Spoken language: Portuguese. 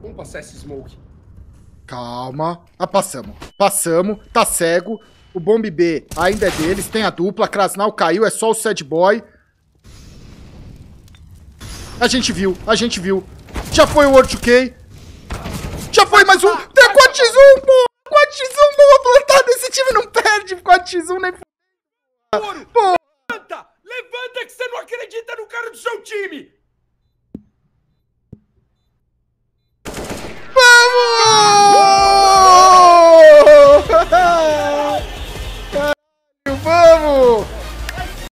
Vamos passar esse smoke. Calma. Ah, passamos. Passamos. Tá cego. O Bomb B ainda é deles. Tem a dupla. Krasnal caiu. É só o Sad Boy. A gente viu. A gente viu. Já foi o World 2K. Já foi mais um. Tem 4x1, pô! 4x1, boa plantada. Esse time não perde. 4x1 nem... Pô! Levanta! Levanta que você não acredita no cara do seu time!